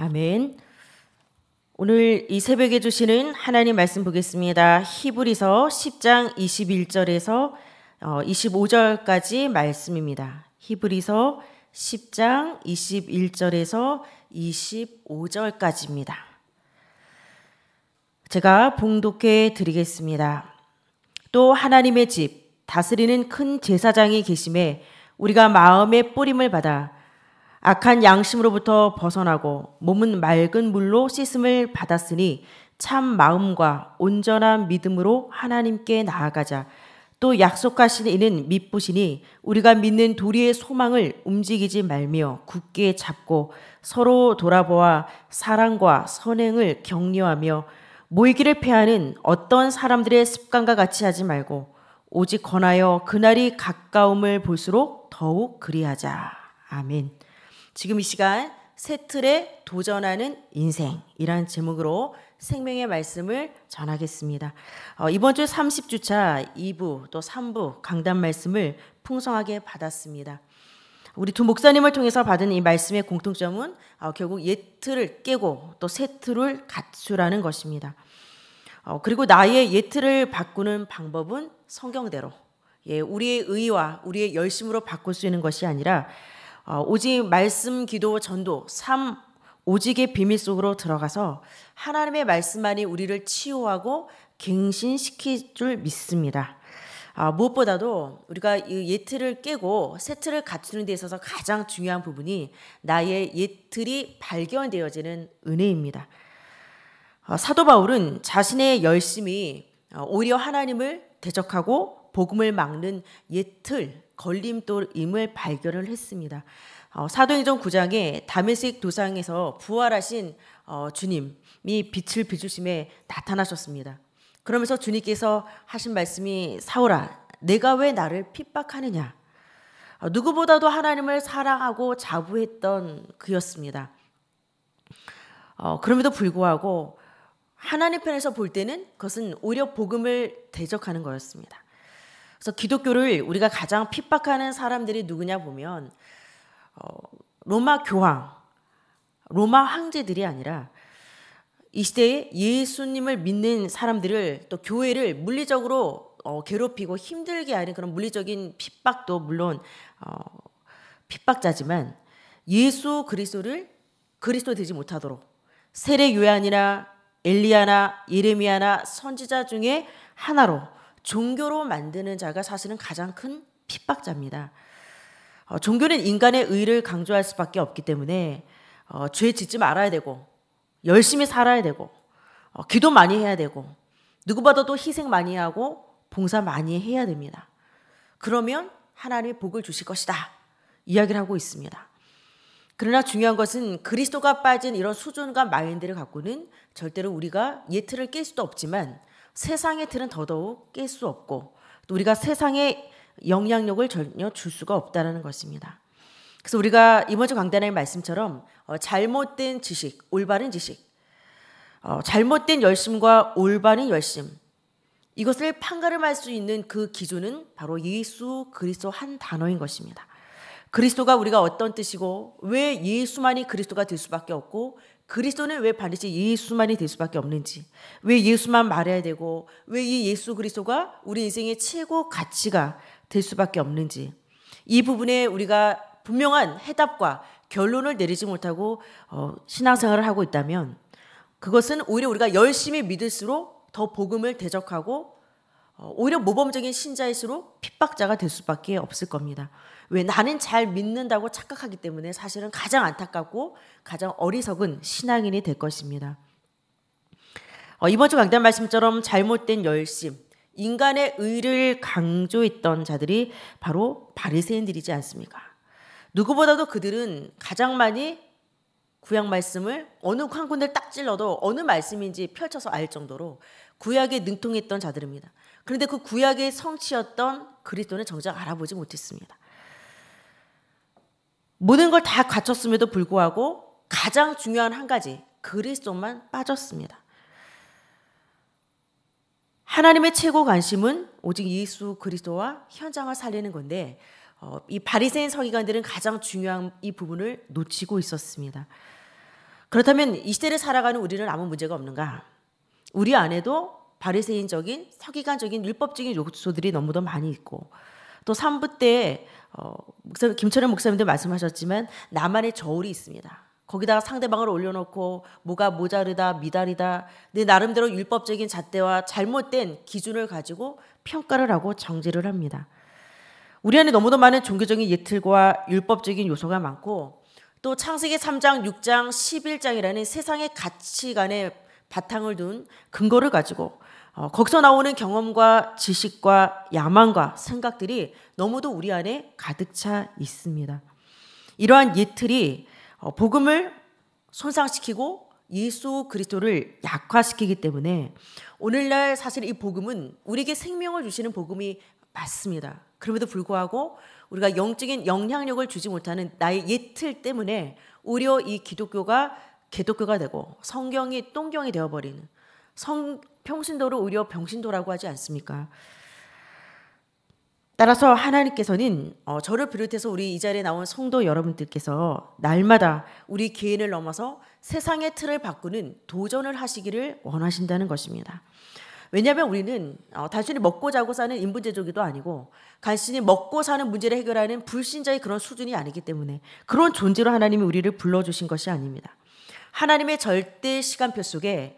아멘. 오늘 이 새벽에 주시는 하나님 말씀 보겠습니다. 히브리서 10장 21절에서 25절까지 어, 말씀입니다. 히브리서 10장 21절에서 25절까지입니다. 제가 봉독해 드리겠습니다. 또 하나님의 집, 다스리는 큰 제사장이 계심에 우리가 마음의 뿌림을 받아 악한 양심으로부터 벗어나고 몸은 맑은 물로 씻음을 받았으니 참 마음과 온전한 믿음으로 하나님께 나아가자. 또 약속하신 이는 믿부시니 우리가 믿는 도리의 소망을 움직이지 말며 굳게 잡고 서로 돌아보아 사랑과 선행을 격려하며 모이기를 피하는 어떤 사람들의 습관과 같이 하지 말고 오직 권하여 그날이 가까움을 볼수록 더욱 그리하자. 아멘. 지금 이 시간 새 틀에 도전하는 인생이라는 제목으로 생명의 말씀을 전하겠습니다. 어, 이번 주 30주차 2부 또 3부 강단 말씀을 풍성하게 받았습니다. 우리 두 목사님을 통해서 받은 이 말씀의 공통점은 어, 결국 옛 틀을 깨고 또 새 틀을 갖추라는 것입니다. 어, 그리고 나의 옛 틀을 바꾸는 방법은 성경대로 예, 우리의 의와 우리의 열심으로 바꿀 수 있는 것이 아니라 어, 오직 말씀, 기도, 전도, 삶 오직의 비밀 속으로 들어가서 하나님의 말씀만이 우리를 치유하고 갱신시킬 줄 믿습니다. 아, 무엇보다도 우리가 예틀을 깨고 세틀을 갖추는 데 있어서 가장 중요한 부분이 나의 예틀이 발견되어지는 은혜입니다. 아, 사도 바울은 자신의 열심이 어, 오히려 하나님을 대적하고 복음을 막는 예틀, 걸림돌임을 발견을 했습니다. 어, 사도행전 9장에 다메섹 도상에서 부활하신 어, 주님이 빛을 비추심에 나타나셨습니다. 그러면서 주님께서 하신 말씀이 사오라 내가 왜 나를 핍박하느냐 어, 누구보다도 하나님을 사랑하고 자부했던 그였습니다. 어, 그럼에도 불구하고 하나님 편에서 볼 때는 그것은 오히려 복음을 대적하는 거였습니다. 그래서 기독교를 우리가 가장 핍박하는 사람들이 누구냐 보면 어, 로마 교황, 로마 황제들이 아니라 이 시대에 예수님을 믿는 사람들을 또 교회를 물리적으로 어, 괴롭히고 힘들게 하는 그런 물리적인 핍박도 물론 어, 핍박자지만 예수 그리스도를 그리스도 되지 못하도록 세례 요한이나 엘리야나 예레미야나 선지자 중에 하나로 종교로 만드는 자가 사실은 가장 큰 핍박자입니다. 어, 종교는 인간의 의를 강조할 수밖에 없기 때문에 어, 죄 짓지 말아야 되고 열심히 살아야 되고 어, 기도 많이 해야 되고 누구보다 도 희생 많이 하고 봉사 많이 해야 됩니다. 그러면 하나님 복을 주실 것이다 이야기를 하고 있습니다. 그러나 중요한 것은 그리스도가 빠진 이런 수준과 마인드를 갖고는 절대로 우리가 예틀을 깰 수도 없지만 세상의 틀은 더더욱 깰 수 없고 또 우리가 세상에 영향력을 전혀 줄 수가 없다라는 것입니다. 그래서 우리가 이번 주 강단의 말씀처럼 어, 잘못된 지식, 올바른 지식, 어, 잘못된 열심과 올바른 열심 이것을 판가름할 수 있는 그 기준은 바로 예수 그리스도 한 단어인 것입니다. 그리스도가 우리가 어떤 뜻이고 왜 예수만이 그리스도가 될 수밖에 없고 그리스도는 왜 반드시 예수만이 될 수밖에 없는지 왜 예수만 말해야 되고 왜 이 예수 그리스도가 우리 인생의 최고 가치가 될 수밖에 없는지 이 부분에 우리가 분명한 해답과 결론을 내리지 못하고 어, 신앙생활을 하고 있다면 그것은 오히려 우리가 열심히 믿을수록 더 복음을 대적하고 어, 오히려 모범적인 신자일수록 핍박자가 될 수밖에 없을 겁니다. 왜 나는 잘 믿는다고 착각하기 때문에 사실은 가장 안타깝고 가장 어리석은 신앙인이 될 것입니다. 어, 이번 주 강단 말씀처럼 잘못된 열심, 인간의 의를 강조했던 자들이 바로 바리새인들이지 않습니까? 누구보다도 그들은 가장 많이 구약 말씀을 어느 한군데딱 찔러도 어느 말씀인지 펼쳐서 알 정도로 구약에 능통했던 자들입니다. 그런데 그 구약의 성취였던 그리스도는 정작 알아보지 못했습니다. 모든 걸 다 갖췄음에도 불구하고 가장 중요한 한 가지 그리스도만 빠졌습니다. 하나님의 최고 관심은 오직 예수 그리스도와 현장을 살리는 건데 어, 이 바리새인 서기관들은 가장 중요한 이 부분을 놓치고 있었습니다. 그렇다면 이 시대를 살아가는 우리는 아무 문제가 없는가? 우리 안에도 바리새인적인 서기관적인 율법적인 요소들이 너무도 많이 있고 또 산부 때 어, 목사님 김철현 목사님도 말씀하셨지만 나만의 저울이 있습니다. 거기다가 상대방을 올려놓고 뭐가 모자르다 미달이다 내 네 나름대로 율법적인 잣대와 잘못된 기준을 가지고 평가를 하고 정지를 합니다. 우리 안에 너무도 많은 종교적인 예틀과 율법적인 요소가 많고 또 창세기 3장, 6장, 11장이라는 세상의 가치관에 바탕을 둔 근거를 가지고 어, 거기서 나오는 경험과 지식과 야망과 생각들이 너무도 우리 안에 가득 차 있습니다. 이러한 예틀이 어, 복음을 손상시키고 예수 그리스도를 약화시키기 때문에 오늘날 사실 이 복음은 우리에게 생명을 주시는 복음이 맞습니다. 그럼에도 불구하고 우리가 영적인 영향력을 주지 못하는 나의 예틀 때문에 오히려 이 기독교가 개독교가 되고 성경이 똥경이 되어버리는 성 평신도를 오히려 병신도라고 하지 않습니까? 따라서 하나님께서는 어, 저를 비롯해서 우리 이 자리에 나온 성도 여러분들께서 날마다 우리 개인을 넘어서 세상의 틀을 바꾸는 도전을 하시기를 원하신다는 것입니다. 왜냐하면 우리는 어, 단순히 먹고 자고 사는 인분제조기도 아니고 간신히 먹고 사는 문제를 해결하는 불신자의 그런 수준이 아니기 때문에 그런 존재로 하나님이 우리를 불러주신 것이 아닙니다. 하나님의 절대 시간표 속에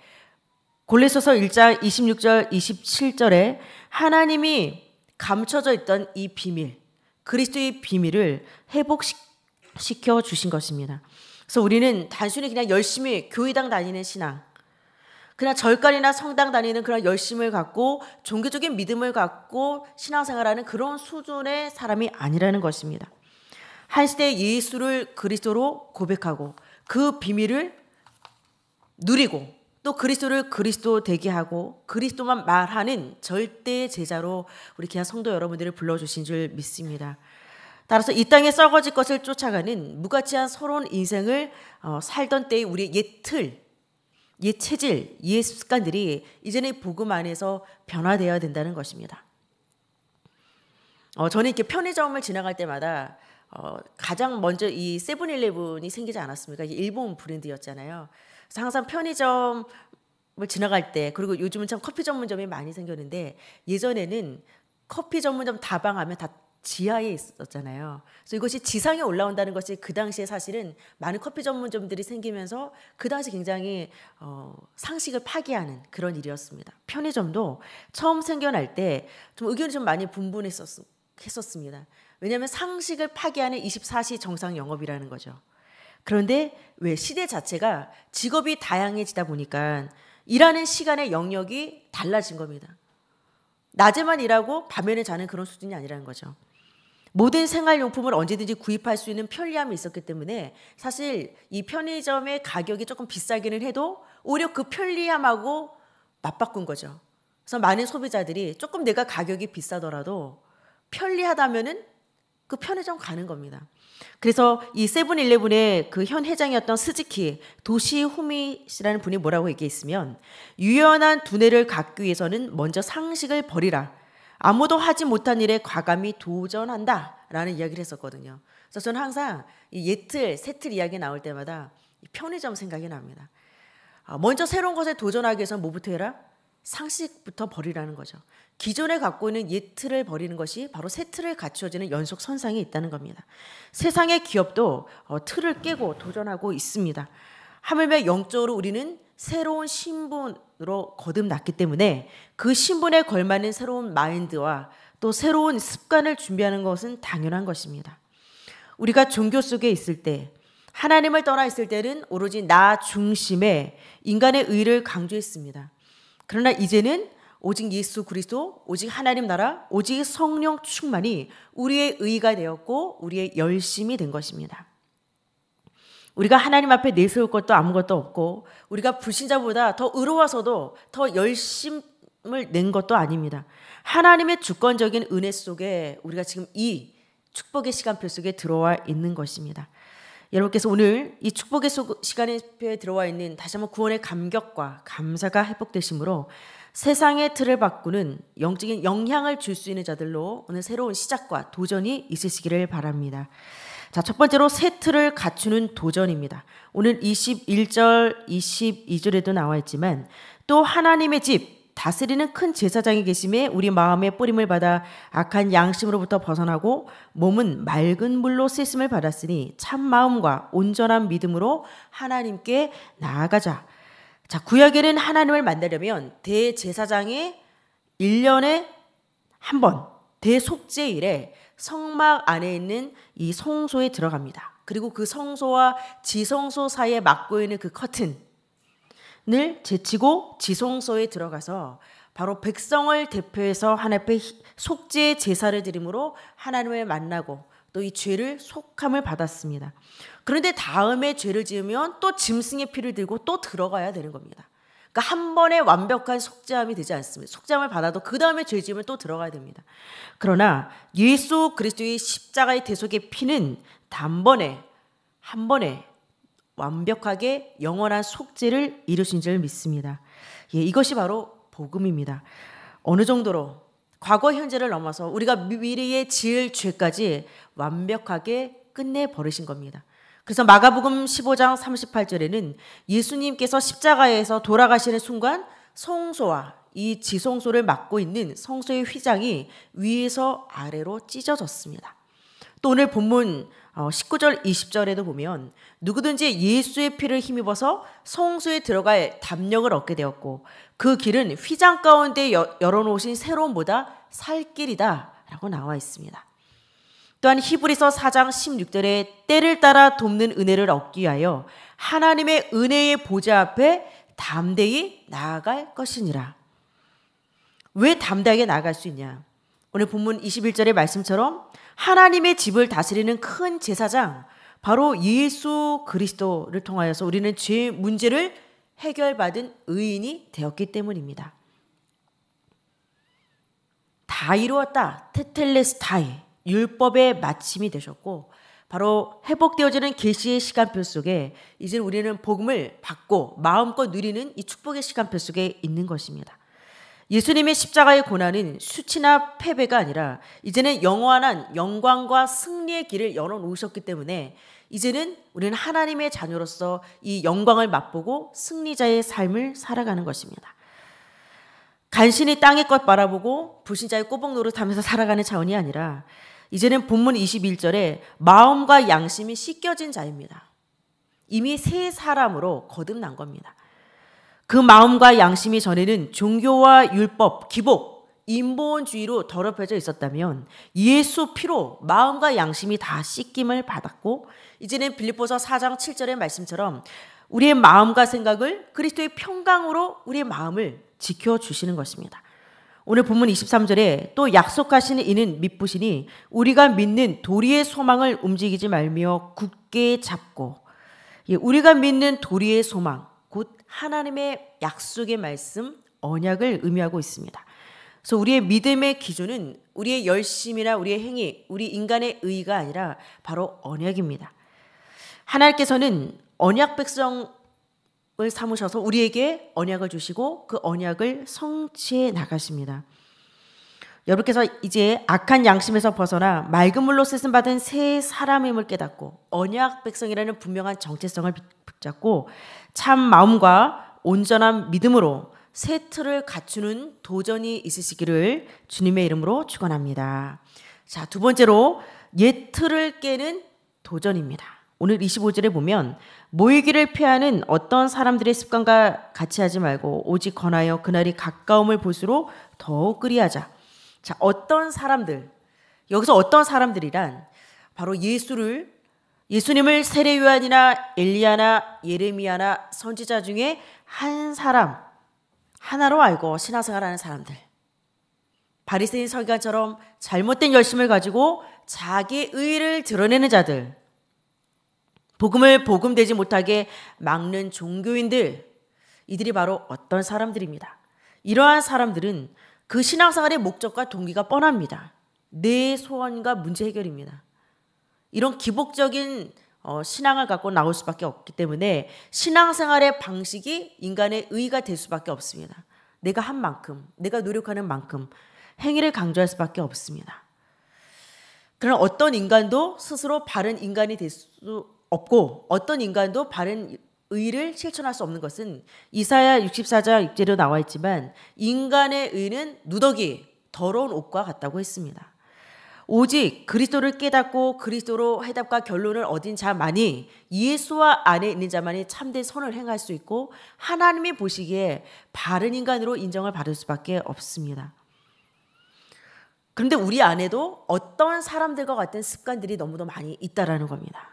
골레서서 1장 26절 27절에 하나님이 감춰져 있던 이 비밀, 그리스도의 비밀을 회복시켜 주신 것입니다. 그래서 우리는 단순히 그냥 열심히 교회당 다니는 신앙, 그냥 절간이나 성당 다니는 그런 열심을 갖고 종교적인 믿음을 갖고 신앙생활하는 그런 수준의 사람이 아니라는 것입니다. 한 시대 예수를 그리스도로 고백하고 그 비밀을 누리고 또 그리스도를 그리스도 되게 하고 그리스도만 말하는 절대 제자로 우리 귀한 성도 여러분들을 불러주신 줄 믿습니다. 따라서 이 땅에 썩어질 것을 쫓아가는 무가치한 서러 인생을 어, 살던 때의 우리의 옛 틀, 옛 체질, 옛 습관들이 이제는 복음 안에서 변화되어야 된다는 것입니다. 어, 저는 이렇게 편의점을 지나갈 때마다 어, 가장 먼저 이 세븐일레븐이 생기지 않았습니까? 일본 브랜드였잖아요. 그래서 항상 편의점 을 지나갈 때 그리고 요즘은 참 커피 전문점이 많이 생겼는데 예전에는 커피 전문점 다방 하면 다 지하에 있었잖아요. 그래서 이것이 지상에 올라온다는 것이 그 당시에 사실은 많은 커피 전문점들이 생기면서 그 당시 굉장히 어, 상식을 파괴하는 그런 일이었습니다. 편의점도 처음 생겨날 때 좀 의견이 좀 많이 분분했었습니다. 왜냐하면 상식을 파괴하는 24시 정상 영업이라는 거죠. 그런데 왜 시대 자체가 직업이 다양해지다 보니까 일하는 시간의 영역이 달라진 겁니다. 낮에만 일하고 밤에는 자는 그런 수준이 아니라는 거죠. 모든 생활용품을 언제든지 구입할 수 있는 편리함이 있었기 때문에 사실 이 편의점의 가격이 조금 비싸기는 해도 오히려 그 편리함하고 맞바꾼 거죠. 그래서 많은 소비자들이 조금 내가 가격이 비싸더라도 편리하다면은 그 편의점 가는 겁니다. 그래서 이 세븐일레븐의 그 현 회장이었던 스즈키 도시 후미씨라는 분이 뭐라고 얘기했으면 유연한 두뇌를 갖기 위해서는 먼저 상식을 버리라. 아무도 하지 못한 일에 과감히 도전한다. 라는 이야기를 했었거든요. 그래서 저는 항상 이 예틀, 세틀 이야기 나올 때마다 편의점 생각이 납니다. 아, 먼저 새로운 것에 도전하기 위해서는 뭐부터 해라? 상식부터 버리라는 거죠. 기존에 갖고 있는 옛틀을 버리는 것이 바로 새 틀을 갖추어지는 연속 선상에 있다는 겁니다. 세상의 기업도 어, 틀을 깨고 도전하고 있습니다. 하물며 영적으로 우리는 새로운 신분으로 거듭났기 때문에 그 신분에 걸맞는 새로운 마인드와 또 새로운 습관을 준비하는 것은 당연한 것입니다. 우리가 종교 속에 있을 때 하나님을 떠나 있을 때는 오로지 나 중심에 인간의 의를 강조했습니다. 그러나 이제는 오직 예수 그리스도, 오직 하나님 나라, 오직 성령 충만이 우리의 의가 되었고 우리의 열심이 된 것입니다. 우리가 하나님 앞에 내세울 것도 아무것도 없고 우리가 불신자보다 더 의로워서도 더 열심을 낸 것도 아닙니다. 하나님의 주권적인 은혜 속에 우리가 지금 이 축복의 시간표 속에 들어와 있는 것입니다. 여러분께서 오늘 이 축복의 시간에 들어와 있는 다시 한번 구원의 감격과 감사가 회복되심으로 세상의 틀을 바꾸는 영적인 영향을 줄 수 있는 자들로 오늘 새로운 시작과 도전이 있으시기를 바랍니다. 자, 첫 번째로 새 틀을 갖추는 도전입니다. 오늘 21절, 22절에도 나와 있지만 또 하나님의 집, 다스리는 큰 제사장이 계심에 우리 마음의 뿌림을 받아 악한 양심으로부터 벗어나고 몸은 맑은 물로 씻음을 받았으니 참 마음과 온전한 믿음으로 하나님께 나아가자. 자, 구약에는 하나님을 만나려면 대제사장이 1년에 한 번 대속제일에 성막 안에 있는 이 성소에 들어갑니다. 그리고 그 성소와 지성소 사이에 막고 있는 그 커튼 늘 제치고 지성소에 들어가서 바로 백성을 대표해서 하나님께 속죄 제사를 드림으로 하나님을 만나고 또 이 죄를 속함을 받았습니다. 그런데 다음에 죄를 지으면 또 짐승의 피를 들고 또 들어가야 되는 겁니다. 그러니까 한 번에 완벽한 속죄함이 되지 않습니다. 속죄함을 받아도 그 다음에 죄 지으면 또 들어가야 됩니다. 그러나 예수 그리스도의 십자가의 대속의 피는 단번에 한 번에 완벽하게 영원한 속죄를 이루신 줄 믿습니다. 예, 이것이 바로 복음입니다. 어느 정도로 과거 현재를 넘어서 우리가 미래에 지을 죄까지 완벽하게 끝내 버리신 겁니다. 그래서 마가복음 15장 38절에는 예수님께서 십자가에서 돌아가시는 순간 성소와 이 지성소를 막고 있는 성소의 휘장이 위에서 아래로 찢어졌습니다. 또 오늘 본문 19절 어, 20절에도 보면 누구든지 예수의 피를 힘입어서 성소에 들어갈 담력을 얻게 되었고 그 길은 휘장 가운데 열어놓으신 새로운 보다 살 길이다 라고 나와 있습니다. 또한 히브리서 4장 16절에 때를 따라 돕는 은혜를 얻기 위하여 하나님의 은혜의 보좌 앞에 담대히 나아갈 것이니라. 왜 담대하게 나아갈 수 있냐? 오늘 본문 21절의 말씀처럼 하나님의 집을 다스리는 큰 제사장 바로 예수 그리스도를 통하여서 우리는 죄 문제를 해결받은 의인이 되었기 때문입니다. 다 이루었다. 테텔레스타이 율법의 마침이 되셨고 바로 회복되어지는 계시의 시간표 속에 이제 우리는 복음을 받고 마음껏 누리는 이 축복의 시간표 속에 있는 것입니다. 예수님의 십자가의 고난은 수치나 패배가 아니라 이제는 영원한 영광과 승리의 길을 열어 놓으셨기 때문에 이제는 우리는 하나님의 자녀로서 이 영광을 맛보고 승리자의 삶을 살아가는 것입니다. 간신히 땅의 것 바라보고 불신자의 꼬봉 노릇하면서 살아가는 차원이 아니라 이제는 본문 21절에 마음과 양심이 씻겨진 자입니다. 이미 새 사람으로 거듭난 겁니다. 그 마음과 양심이 전에는 종교와 율법, 기복, 인본주의로 더럽혀져 있었다면 예수 피로 마음과 양심이 다 씻김을 받았고 이제는 빌립보서 4장 7절의 말씀처럼 우리의 마음과 생각을 그리스도의 평강으로 우리의 마음을 지켜 주시는 것입니다. 오늘 본문 23절에 또 약속하시는 이는 믿부시니 우리가 믿는 도리의 소망을 움직이지 말며 굳게 잡고 예, 우리가 믿는 도리의 소망 곧 하나님의 약속의 말씀, 언약을 의미하고 있습니다. 그래서 우리의 믿음의 기준은 우리의 열심이나 우리의 행위, 우리 인간의 의가 아니라 바로 언약입니다. 하나님께서는 언약 백성을 삼으셔서 우리에게 언약을 주시고 그 언약을 성취해 나가십니다. 여러분께서 이제 악한 양심에서 벗어나 맑은 물로 쓰심받은 새 사람임을 깨닫고 언약 백성이라는 분명한 정체성을 붙잡고 참 마음과 온전한 믿음으로 새 틀을 갖추는 도전이 있으시기를 주님의 이름으로 축원합니다. 자, 두 번째로 옛 틀을 깨는 도전입니다. 오늘 25절에 보면 모이기를 피하는 어떤 사람들의 습관과 같이 하지 말고 오직 권하여 그날이 가까움을 볼수록 더욱 끌이하자. 자, 어떤 사람들. 여기서 어떤 사람들이란 바로 예수를 예수님을 세례요한이나 엘리야나 예레미야나 선지자 중에 한 사람 하나로 알고 신앙생활하는 사람들 바리새인 설교처럼 잘못된 열심을 가지고 자기 의를 드러내는 자들 복음을 복음되지 못하게 막는 종교인들 이들이 바로 어떤 사람들입니다. 이러한 사람들은 그 신앙생활의 목적과 동기가 뻔합니다. 내 소원과 문제 해결입니다. 이런 기복적인 어, 신앙을 갖고 나올 수밖에 없기 때문에 신앙생활의 방식이 인간의 의가 될 수밖에 없습니다. 내가 한 만큼, 내가 노력하는 만큼 행위를 강조할 수밖에 없습니다. 그러 어떤 인간도 스스로 바른 인간이 될 수 없고 어떤 인간도 바른 의를 실천할 수 없는 것은 이사야 64장 6제로 나와 있지만 인간의 의는 누더기 더러운 옷과 같다고 했습니다. 오직 그리스도를 깨닫고 그리스도로 해답과 결론을 얻은 자만이 예수와 안에 있는 자만이 참된 선을 행할 수 있고 하나님이 보시기에 바른 인간으로 인정을 받을 수밖에 없습니다. 그런데 우리 안에도 어떤 사람들과 같은 습관들이 너무도 많이 있다라는 겁니다.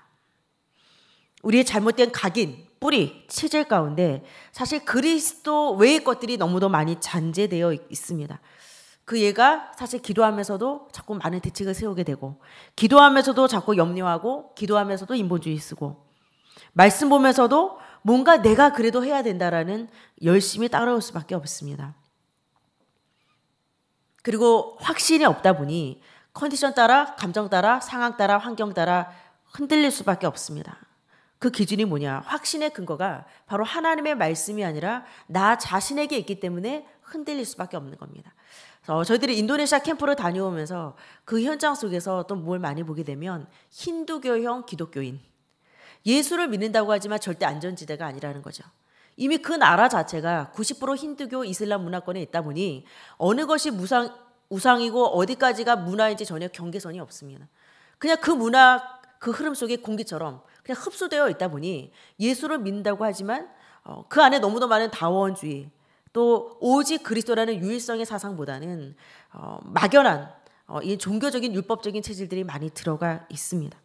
우리의 잘못된 각인, 뿌리, 체질 가운데 사실 그리스도 외의 것들이 너무도 많이 잔재되어 있습니다. 그 얘가 사실 기도하면서도 자꾸 많은 대책을 세우게 되고 기도하면서도 자꾸 염려하고 기도하면서도 인본주의 쓰고 말씀 보면서도 뭔가 내가 그래도 해야 된다라는 열심히 따라올 수밖에 없습니다. 그리고 확신이 없다 보니 컨디션 따라 감정 따라 상황 따라 환경 따라 흔들릴 수밖에 없습니다. 그 기준이 뭐냐? 확신의 근거가 바로 하나님의 말씀이 아니라 나 자신에게 있기 때문에 흔들릴 수밖에 없는 겁니다. 어, 저희들이 인도네시아 캠프를 다녀오면서 그 현장 속에서 또 뭘 많이 보게 되면 힌두교형 기독교인. 예수를 믿는다고 하지만 절대 안전지대가 아니라는 거죠. 이미 그 나라 자체가 90% 힌두교 이슬람 문화권에 있다 보니 어느 것이 무상, 우상이고 어디까지가 문화인지 전혀 경계선이 없습니다. 그냥 그 문화, 그 흐름 속에 공기처럼 그냥 흡수되어 있다 보니 예수를 믿는다고 하지만 어, 그 안에 너무도 많은 다원주의, 또 오직 그리스도라는 유일성의 사상보다는 어, 막연한 어, 이 종교적인 율법적인 체질들이 많이 들어가 있습니다.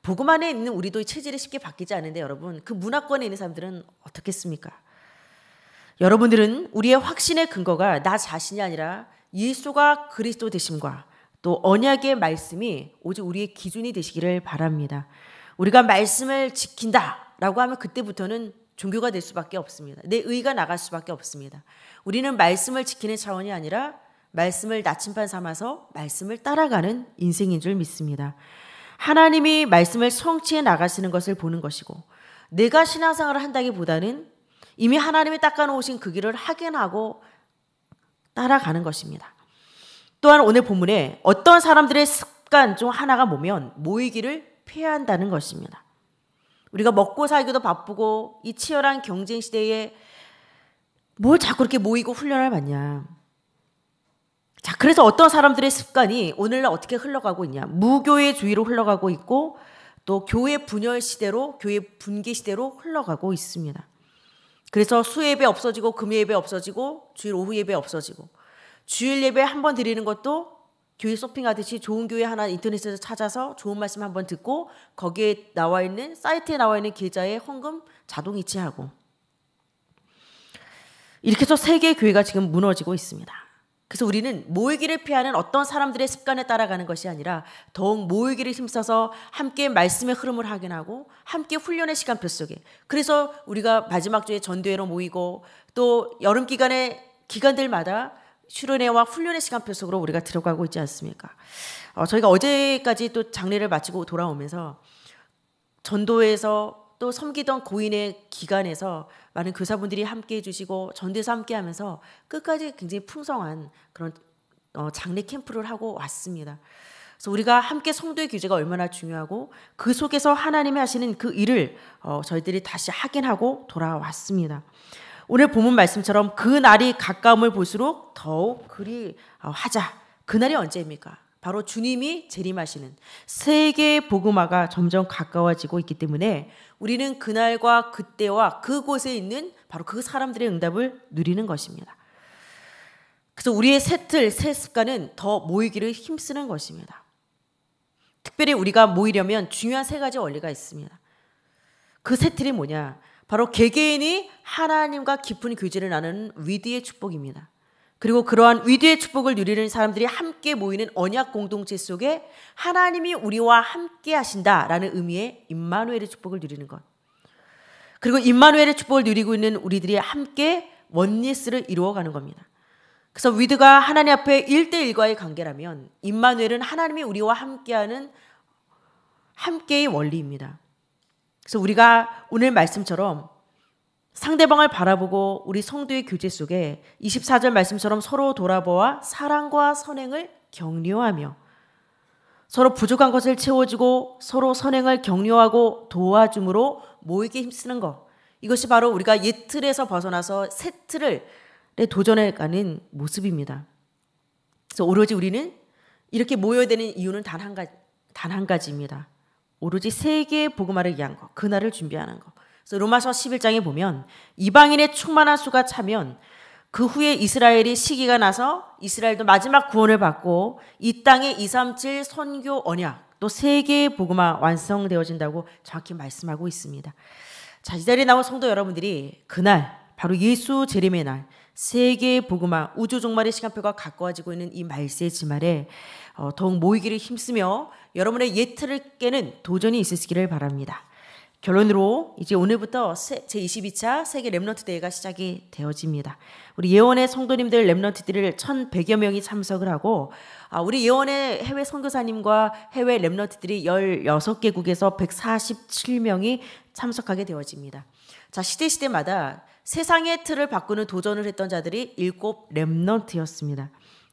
복음 안에 있는 우리도 체질이 쉽게 바뀌지 않은데 여러분 그 문화권에 있는 사람들은 어떻겠습니까? 여러분들은 우리의 확신의 근거가 나 자신이 아니라 예수가 그리스도 되심과 또 언약의 말씀이 오직 우리의 기준이 되시기를 바랍니다. 우리가 말씀을 지킨다라고 하면 그때부터는 종교가 될 수밖에 없습니다. 내 의가 나갈 수밖에 없습니다. 우리는 말씀을 지키는 차원이 아니라 말씀을 나침반 삼아서 말씀을 따라가는 인생인 줄 믿습니다. 하나님이 말씀을 성취해 나가시는 것을 보는 것이고 내가 신앙생활을 한다기보다는 이미 하나님이 닦아놓으신 그 길을 확인하고 따라가는 것입니다. 또한 오늘 본문에 어떤 사람들의 습관 중 하나가 보면 모이기를 피해야 한다는 것입니다. 우리가 먹고 살기도 바쁘고 이 치열한 경쟁 시대에 뭘 자꾸 이렇게 모이고 훈련을 받냐. 자, 그래서 어떤 사람들의 습관이 오늘날 어떻게 흘러가고 있냐. 무교회주의로 흘러가고 있고 또 교회 분열 시대로 교회 분기 시대로 흘러가고 있습니다. 그래서 수예배 없어지고 금예배 없어지고 주일 오후 예배 없어지고 주일 예배 한 번 드리는 것도 교회 쇼핑하듯이 좋은 교회 하나 인터넷에서 찾아서 좋은 말씀 한번 듣고 거기에 나와 있는 사이트에 나와 있는 계좌에 헌금 자동 이체하고 이렇게 해서 세계 의 교회가 지금 무너지고 있습니다. 그래서 우리는 모이기를 피하는 어떤 사람들의 습관에 따라가는 것이 아니라 더욱 모이기를 힘써서 함께 말씀의 흐름을 확인하고 함께 훈련의 시간표 속에 그래서 우리가 마지막 주에 전도회로 모이고 또 여름 기간에 기간들마다 수련회와 훈련의 시간표 속으로 우리가 들어가고 있지 않습니까? 어, 저희가 어제까지 또 장례를 마치고 돌아오면서 전도에서 또 섬기던 고인의 기간에서 많은 교사분들이 함께 해주시고 전도에서 함께 하면서 끝까지 굉장히 풍성한 그런 어, 장례 캠프를 하고 왔습니다. 그래서 우리가 함께 성도의 규제가 얼마나 중요하고 그 속에서 하나님이 하시는 그 일을 어, 저희들이 다시 확인하고 돌아왔습니다. 오늘 본문 말씀처럼 그 날이 가까움을 볼수록 더욱 그리 어, 하자. 그 날이 언제입니까? 바로 주님이 재림하시는 세계 복음화가 점점 가까워지고 있기 때문에 우리는 그날과 그때와 그곳에 있는 바로 그 사람들의 응답을 누리는 것입니다. 그래서 우리의 새 틀, 새 습관은 더 모이기를 힘쓰는 것입니다. 특별히 우리가 모이려면 중요한 세 가지 원리가 있습니다. 그새 틀이 뭐냐? 바로 개개인이 하나님과 깊은 교제를 나누는 위드의 축복입니다. 그리고 그러한 위드의 축복을 누리는 사람들이 함께 모이는 언약 공동체 속에 하나님이 우리와 함께 하신다라는 의미의 임마누엘의 축복을 누리는 것. 그리고 임마누엘의 축복을 누리고 있는 우리들이 함께 원리스를 이루어가는 겁니다. 그래서 위드가 하나님 앞에 1대1과의 관계라면 임마누엘은 하나님이 우리와 함께하는 함께의 원리입니다. 그래서 우리가 오늘 말씀처럼 상대방을 바라보고 우리 성도의 교제 속에 24절 말씀처럼 서로 돌아보아 사랑과 선행을 격려하며 서로 부족한 것을 채워주고 서로 선행을 격려하고 도와줌으로 모이게 힘쓰는 것. 이것이 바로 우리가 옛 틀에서 벗어나서 새 틀을 도전해가는 모습입니다. 그래서 오로지 우리는 이렇게 모여야 되는 이유는 단 한 가지, 단 한 가지입니다. 오로지 세계의 복음화를 위한 것, 그날을 준비하는 것. 그래서 로마서 11장에 보면 이방인의 충만한 수가 차면 그 후에 이스라엘이 시기가 나서 이스라엘도 마지막 구원을 받고 이 땅의 2, 3, 7 선교 언약 또 세계의 복음화 완성되어진다고 정확히 말씀하고 있습니다. 자, 이 자리에 나온 성도 여러분들이 그날 바로 예수 재림의 날 세계의 복음화 우주 종말의 시간표가 가까워지고 있는 이 말세의 주말에 어, 더욱 모이기를 힘쓰며 여러분의 예틀을 깨는 도전이 있으시기를 바랍니다. 결론으로 이제 오늘부터 제 22차 세계 렘런트 대회가 시작이 되어집니다. 우리 예원의 성도님들 렘런트들을 1,100여 명이 참석을 하고 아, 우리 예원의 해외 선교사님과 해외 렘런트들이 16개국에서 147명이 참석하게 되어집니다. 자 시대 시대마다 세상의 틀을 바꾸는 도전을 했던 자들이 일곱 렘넌트였습니다.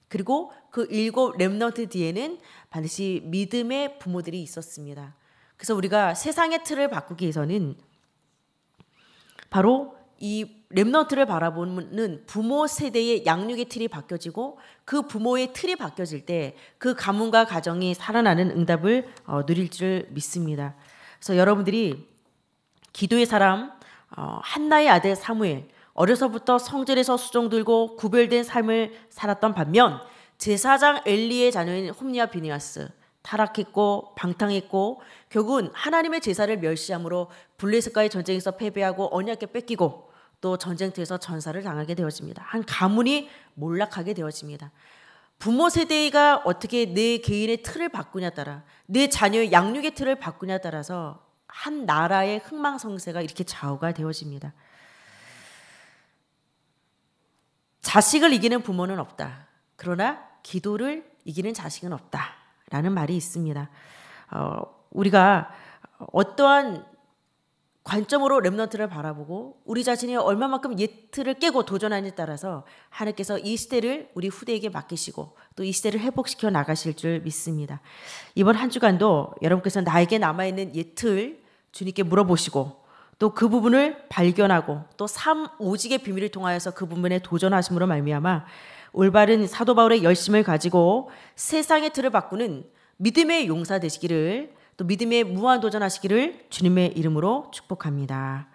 그리고 그 일곱 렘넌트 뒤에는 반드시 믿음의 부모들이 있었습니다. 그래서 우리가 세상의 틀을 바꾸기 위해서는 바로 이 렘넌트를 바라보는 부모 세대의 양육의 틀이 바뀌어지고 그 부모의 틀이 바뀌어질 때 그 가문과 가정이 살아나는 응답을 어, 누릴 줄 믿습니다. 그래서 여러분들이 기도의 사람, 어, 한나의 아들 사무엘 어려서부터 성전에서 수종 들고 구별된 삶을 살았던 반면 제사장 엘리의 자녀인 홈리와 비니아스 타락했고 방탕했고 결국은 하나님의 제사를 멸시함으로 블레셋과의 전쟁에서 패배하고 언약에 뺏기고 또 전쟁터에서 전사를 당하게 되어집니다. 한 가문이 몰락하게 되어집니다. 부모 세대가 어떻게 내 개인의 틀을 바꾸냐 따라 내 자녀의 양육의 틀을 바꾸냐 따라서 한 나라의 흥망성쇠가 이렇게 좌우가 되어집니다. 자식을 이기는 부모는 없다. 그러나 기도를 이기는 자식은 없다. 라는 말이 있습니다. 어, 우리가 어떠한 관점으로 랩넌트를 바라보고 우리 자신이 얼마만큼 예트를 깨고 도전하느냐 따라서 하나님께서 이 시대를 우리 후대에게 맡기시고 또 이 시대를 회복시켜 나가실 줄 믿습니다. 이번 한 주간도 여러분께서 나에게 남아있는 예틀 주님께 물어보시고 또 그 부분을 발견하고 또삼 오직의 비밀을 통하여서 그 부분에 도전하심으로 말미암아 올바른 사도 바울의 열심을 가지고 세상의 틀을 바꾸는 믿음의 용사 되시기를 또 믿음의 무한 도전하시기를 주님의 이름으로 축복합니다.